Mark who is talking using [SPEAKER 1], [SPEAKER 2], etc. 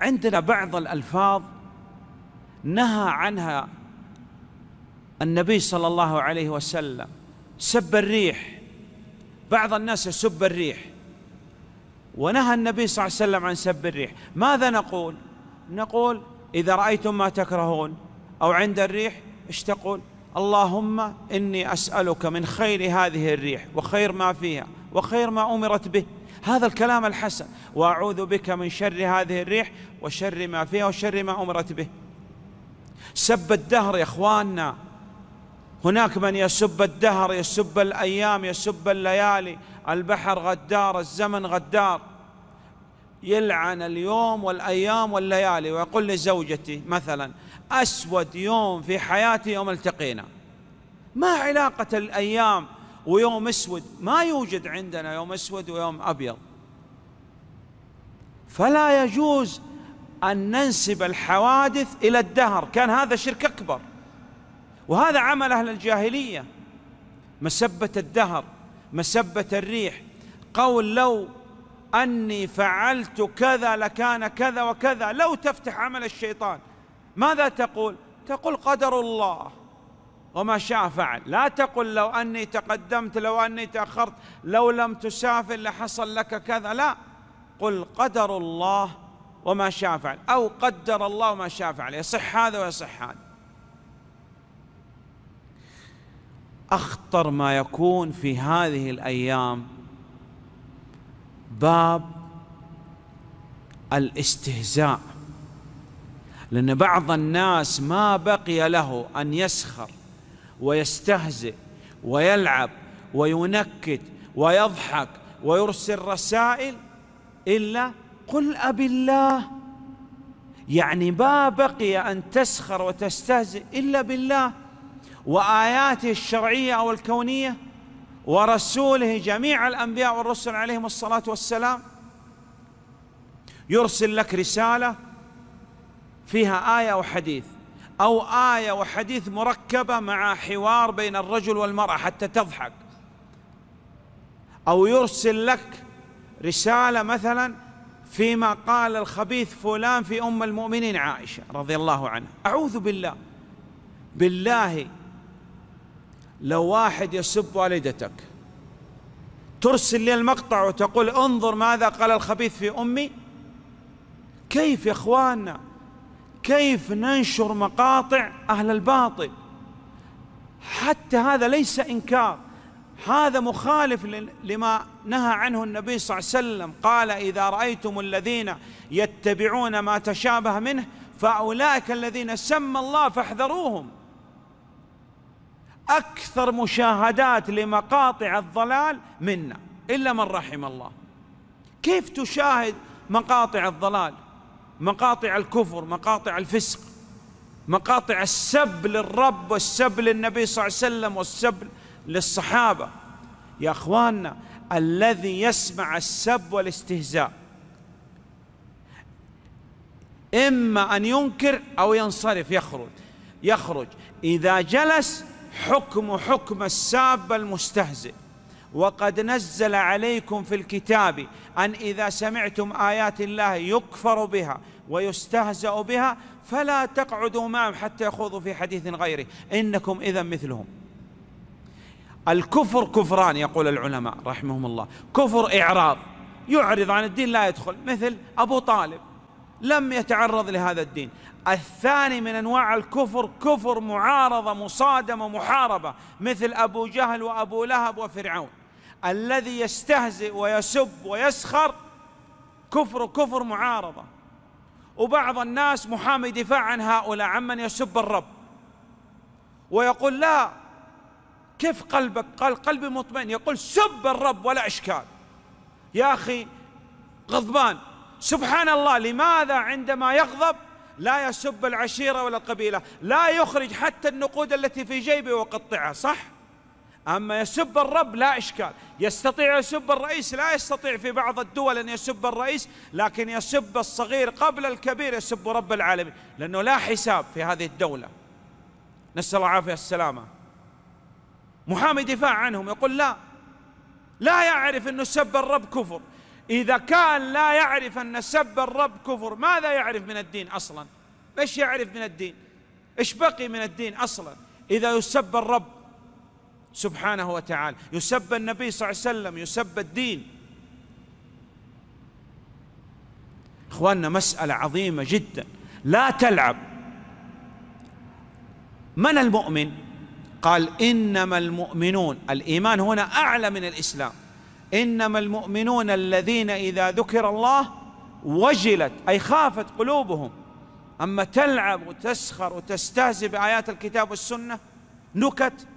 [SPEAKER 1] عندنا بعض الألفاظ نهى عنها النبي صلى الله عليه وسلم سب الريح بعض الناس يسب الريح ونهى النبي صلى الله عليه وسلم عن سب الريح ماذا نقول نقول إذا رأيتم ما تكرهون أو عند الريح ايش تقول اللهم إني أسألك من خير هذه الريح وخير ما فيها وخير ما أمرت به هذا الكلام الحسن وأعوذ بك من شر هذه الريح وشر ما فيها وشر ما أمرت به سب الدهر يا إخواننا هناك من يسب الدهر يسب الأيام يسب الليالي البحر غدار الزمن غدار يلعن اليوم والأيام والليالي ويقول لزوجتي مثلا أسود يوم في حياتي يوم التقينا ما علاقة الأيام ويوم اسود ما يوجد عندنا يوم اسود ويوم ابيض فلا يجوز ان ننسب الحوادث الى الدهر كان هذا شرك اكبر وهذا عمل اهل الجاهليه مسبه الدهر مسبه الريح قول لو اني فعلت كذا لكان كذا وكذا لو تفتح عمل الشيطان ماذا تقول تقول قدر الله وما شاء فعل لا تقل لو أني تقدمت لو أني تأخرت لو لم تسافر لحصل لك كذا لا قل قدر الله وما شاء فعل أو قدر الله وما شاء فعل يصح هذا ويصح هذا أخطر ما يكون في هذه الأيام باب الاستهزاء لأن بعض الناس ما بقي له أن يسخر ويستهزئ ويلعب وينكت ويضحك ويرسل رسائل الا قل ابي الله يعني ما بقي ان تسخر وتستهزئ الا بالله واياته الشرعيه او الكونيه ورسوله جميع الانبياء والرسل عليهم الصلاه والسلام يرسل لك رساله فيها ايه او حديث أو آية وحديث مركبة مع حوار بين الرجل والمرأة حتى تضحك أو يرسل لك رسالة مثلا فيما قال الخبيث فلان في أم المؤمنين عائشة رضي الله عنها أعوذ بالله بالله لو واحد يسب والدتك ترسل لي المقطع وتقول انظر ماذا قال الخبيث في أمي كيف يا إخواننا كيف ننشر مقاطع اهل الباطل حتى هذا ليس انكار هذا مخالف لما نهى عنه النبي صلى الله عليه وسلم قال اذا رايتم الذين يتبعون ما تشابه منه فاولئك الذين سمى الله فاحذروهم اكثر مشاهدات لمقاطع الضلال منا الا من رحم الله كيف تشاهد مقاطع الضلال مقاطع الكفر مقاطع الفسق مقاطع السب للرب والسب للنبي صلى الله عليه وسلم والسب للصحابة يا أخواننا الذي يسمع السب والاستهزاء إما أن ينكر أو ينصرف يخرج يخرج إذا جلس حكم حكم الساب المستهزئ وقد نزل عليكم في الكتاب أن إذا سمعتم آيات الله يكفر بها ويستهزأ بها فلا تقعدوا معهم حتى يخوضوا في حديث غيره إنكم إذا مثلهم الكفر كفران يقول العلماء رحمهم الله كفر إعراض يعرض عن الدين لا يدخل مثل أبو طالب لم يتعرض لهذا الدين الثاني من انواع الكفر كفر معارضه مصادمه محاربه مثل ابو جهل وابو لهب وفرعون الذي يستهزئ ويسب ويسخر كفر كفر معارضة وبعض الناس محامي دفاع عن هؤلاء عمن يسب الرب ويقول لا كيف قلبك قال قلبي مطمئن يقول سب الرب ولا إشكال يا أخي غضبان سبحان الله لماذا عندما يغضب لا يسب العشيرة ولا القبيلة لا يخرج حتى النقود التي في جيبه وقطعها صح أما يسب الرب لا إشكال يستطيع يسب الرئيس لا يستطيع في بعض الدول أن يسب الرئيس لكن يسب الصغير قبل الكبير يسب رب العالمين لأنه لا حساب في هذه الدولة نسأل الله العافية السلامة محامي دفاع عنهم يقول لا لا يعرف أن سب الرب كفر إذا كان لا يعرف أن سب الرب كفر ماذا يعرف من الدين أصلا إيش يعرف من الدين إيش بقي من الدين أصلا إذا يسب الرب سبحانه وتعالى يسب النبي صلى الله عليه وسلم يسب الدين اخواننا مساله عظيمه جدا لا تلعب من المؤمن قال انما المؤمنون الايمان هنا اعلى من الاسلام انما المؤمنون الذين اذا ذكر الله وجلت اي خافت قلوبهم اما تلعب وتسخر وتستهزئ بايات الكتاب والسنه نكت